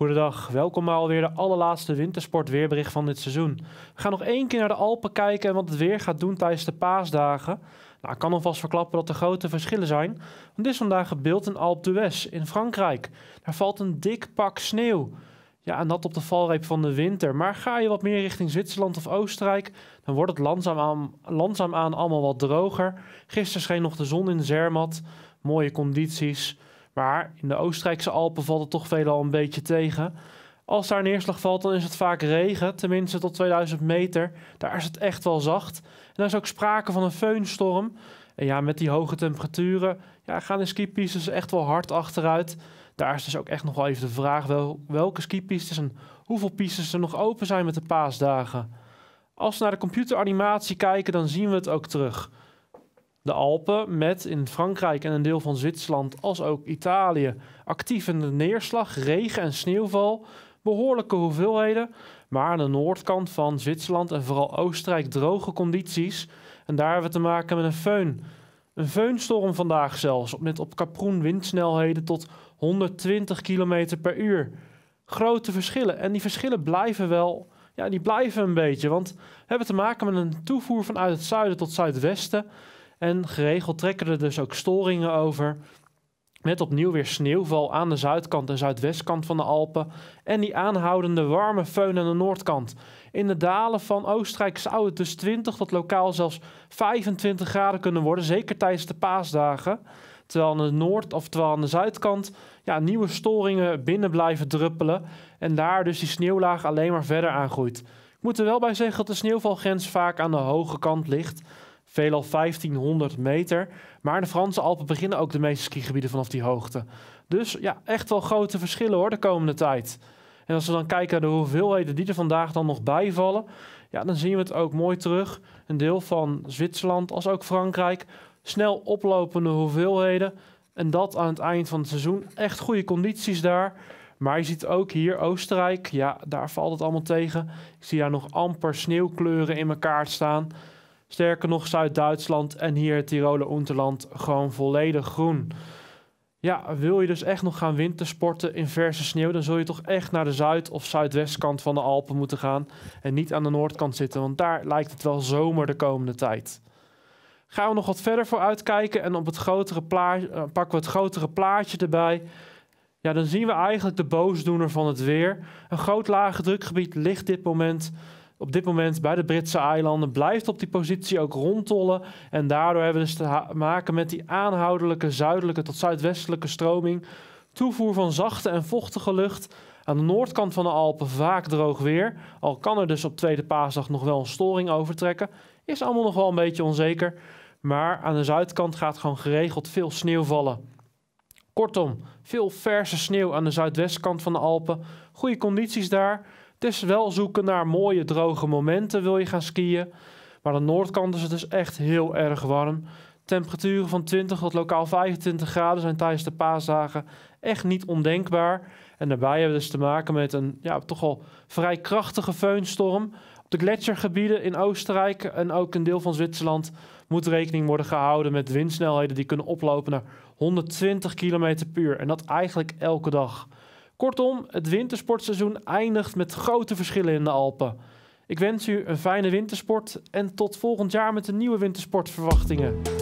Goedendag, welkom bij alweer de allerlaatste wintersportweerbericht van dit seizoen. We gaan nog één keer naar de Alpen kijken en wat het weer gaat doen tijdens de paasdagen. Nou, ik kan alvast verklappen dat er grote verschillen zijn. Want dit is vandaag gebeeld in Alpe d'Huez in Frankrijk. Daar valt een dik pak sneeuw. Ja, en dat op de valreep van de winter. Maar ga je wat meer richting Zwitserland of Oostenrijk, dan wordt het langzaamaan, langzaamaan allemaal wat droger. Gisteren scheen nog de zon in Zermatt. Mooie condities. Maar in de Oostenrijkse Alpen valt het toch veelal een beetje tegen. Als daar neerslag valt, dan is het vaak regen, tenminste tot 2000 meter. Daar is het echt wel zacht. En daar is ook sprake van een feunstorm. En ja, met die hoge temperaturen ja, gaan de skipistes echt wel hard achteruit. Daar is dus ook echt nog wel even de vraag wel, welke skipistes en hoeveel pistes er nog open zijn met de paasdagen. Als we naar de computeranimatie kijken, dan zien we het ook terug de Alpen met in Frankrijk en een deel van Zwitserland als ook Italië actief de neerslag, regen en sneeuwval, behoorlijke hoeveelheden, maar aan de noordkant van Zwitserland en vooral Oostenrijk droge condities. En daar hebben we te maken met een föhn. Een föhnstorm vandaag zelfs, met op Kaproen windsnelheden tot 120 km per uur. Grote verschillen. En die verschillen blijven wel ja, die blijven een beetje. Want we hebben te maken met een toevoer vanuit het zuiden tot zuidwesten. En geregeld trekken er dus ook storingen over. Met opnieuw weer sneeuwval aan de zuidkant en zuidwestkant van de Alpen. En die aanhoudende warme föhn aan de noordkant. In de dalen van Oostenrijk zou het dus 20 tot lokaal zelfs 25 graden kunnen worden. Zeker tijdens de paasdagen. Terwijl aan de noord- of terwijl aan de zuidkant ja, nieuwe storingen binnen blijven druppelen. En daar dus die sneeuwlaag alleen maar verder aangroeit. Ik moet er wel bij zeggen dat de sneeuwvalgrens vaak aan de hoge kant ligt veelal 1500 meter. Maar de Franse Alpen beginnen ook de meeste skigebieden vanaf die hoogte. Dus ja, echt wel grote verschillen hoor de komende tijd. En als we dan kijken naar de hoeveelheden die er vandaag dan nog bijvallen, ja, dan zien we het ook mooi terug. Een deel van Zwitserland als ook Frankrijk, snel oplopende hoeveelheden. En dat aan het eind van het seizoen. Echt goede condities daar. Maar je ziet ook hier Oostenrijk, ja, daar valt het allemaal tegen. Ik zie daar nog amper sneeuwkleuren in elkaar staan. Sterker nog, Zuid-Duitsland en hier het Tiroler Unterland gewoon volledig groen. Ja, wil je dus echt nog gaan wintersporten in verse sneeuw, dan zul je toch echt naar de zuid- of zuidwestkant van de Alpen moeten gaan en niet aan de noordkant zitten, want daar lijkt het wel zomer de komende tijd. Gaan we nog wat verder vooruit kijken en op het grotere plaatje eh, pakken we het grotere plaatje erbij. Ja, dan zien we eigenlijk de boosdoener van het weer. Een groot lage drukgebied ligt dit moment op dit moment bij de Britse eilanden blijft op die positie ook rondtollen. En daardoor hebben we dus te maken met die aanhoudelijke zuidelijke tot zuidwestelijke stroming. Toevoer van zachte en vochtige lucht. Aan de noordkant van de Alpen vaak droog weer. Al kan er dus op tweede paasdag nog wel een storing overtrekken. Is allemaal nog wel een beetje onzeker. Maar aan de zuidkant gaat gewoon geregeld veel sneeuw vallen. Kortom, veel verse sneeuw aan de zuidwestkant van de Alpen. Goede condities daar. Het is wel zoeken naar mooie droge momenten wil je gaan skiën. Maar aan de noordkant is het dus echt heel erg warm. Temperaturen van 20 tot lokaal 25 graden zijn tijdens de paasdagen echt niet ondenkbaar. En daarbij hebben we dus te maken met een ja, toch al vrij krachtige feunstorm. Op de gletsjergebieden in Oostenrijk en ook een deel van Zwitserland moet rekening worden gehouden met windsnelheden die kunnen oplopen naar 120 km per uur. En dat eigenlijk elke dag. Kortom, het wintersportseizoen eindigt met grote verschillen in de Alpen. Ik wens u een fijne wintersport en tot volgend jaar met de nieuwe wintersportverwachtingen.